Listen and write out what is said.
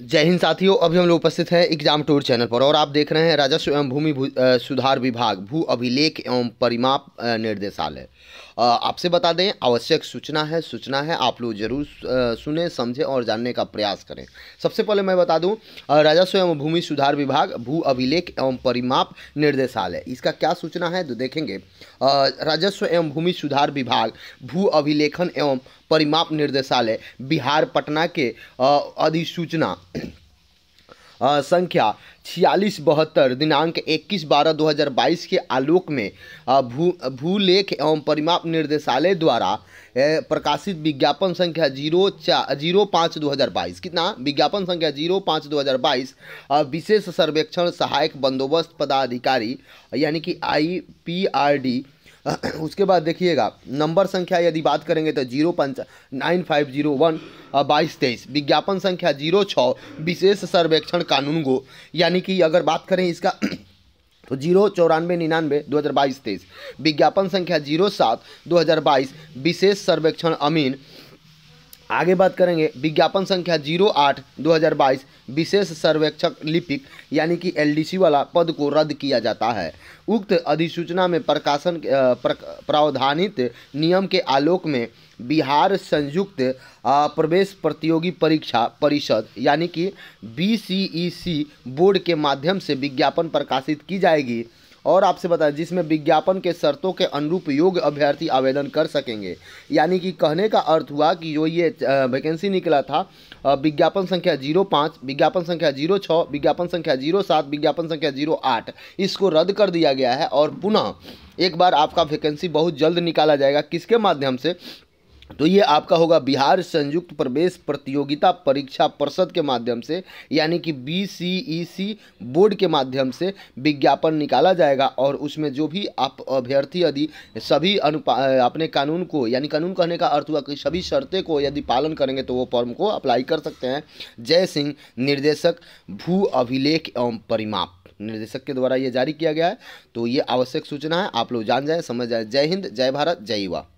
जय हिंद साथियों अभी हम लोग उपस्थित हैं एग्जाम टूर चैनल पर और आप देख रहे हैं राजस्व एवं भूमि सुधार विभाग भू अभिलेख एवं परिमाप निर्देशालय आपसे बता दें आवश्यक सूचना है सूचना है आप लोग जरूर सुने समझें और जानने का प्रयास करें सबसे पहले मैं बता दूं राजस्व एवं भूमि सुधार विभाग भू अभिलेख एवं परिमाप निर्देशालय इसका क्या सूचना है तो देखेंगे राजस्व एवं भूमि सुधार विभाग भू अभिलेखन एवं परिमाप निर्देशालय बिहार पटना के अधिसूचना संख्या छियालीस बहत्तर दिनांक 21 बारह 2022 के आलोक में भू भूलेख एवं परिमाप निर्देशालय द्वारा प्रकाशित विज्ञापन संख्या जीरो चार जीरो पाँच दो हज़ार बाईस कितना विज्ञापन संख्या जीरो पाँच दो हज़ार बाईस विशेष सर्वेक्षण सहायक बंदोबस्त पदाधिकारी यानी कि आई पी आर डी उसके बाद देखिएगा नंबर संख्या यदि बात करेंगे तो जीरो पंच नाइन फाइव जीरो वन बाईस तेईस विज्ञापन संख्या जीरो छः विशेष सर्वेक्षण कानून को यानी कि अगर बात करें इसका तो जीरो चौरानवे निन्यानवे दो हज़ार बाईस तेईस विज्ञापन संख्या जीरो सात दो हज़ार बाईस विशेष सर्वेक्षण अमीन आगे बात करेंगे विज्ञापन संख्या जीरो आठ दो हज़ार बाईस विशेष सर्वेक्षक लिपिक यानी कि एलडीसी वाला पद को रद्द किया जाता है उक्त अधिसूचना में प्रकाशन प्रावधानित नियम के आलोक में बिहार संयुक्त प्रवेश प्रतियोगी परीक्षा परिषद यानी कि बी बोर्ड के माध्यम से विज्ञापन प्रकाशित की जाएगी और आपसे बताया जिसमें विज्ञापन के शर्तों के अनुरूप योग्य अभ्यर्थी आवेदन कर सकेंगे यानी कि कहने का अर्थ हुआ कि जो ये वैकेंसी निकला था विज्ञापन संख्या जीरो पाँच विज्ञापन संख्या जीरो छः विज्ञापन संख्या जीरो सात विज्ञापन संख्या जीरो आठ इसको रद्द कर दिया गया है और पुनः एक बार आपका वैकेंसी बहुत जल्द निकाला जाएगा किसके माध्यम से तो ये आपका होगा बिहार संयुक्त प्रवेश प्रतियोगिता परीक्षा परिषद के माध्यम से यानी कि बी सी ई सी बोर्ड के माध्यम से विज्ञापन निकाला जाएगा और उसमें जो भी आप अभ्यर्थी यदि सभी अनुपा अपने कानून को यानी कानून कहने का अर्थ हुआ कि सभी शर्तें को यदि पालन करेंगे तो वो फॉर्म को अप्लाई कर सकते हैं जय सिंह निर्देशक भू अभिलेख एवं परिमाप निर्देशक के द्वारा ये जारी किया गया है तो ये आवश्यक सूचना है आप लोग जान जाए समझ जाए जय हिंद जय भारत जय युवा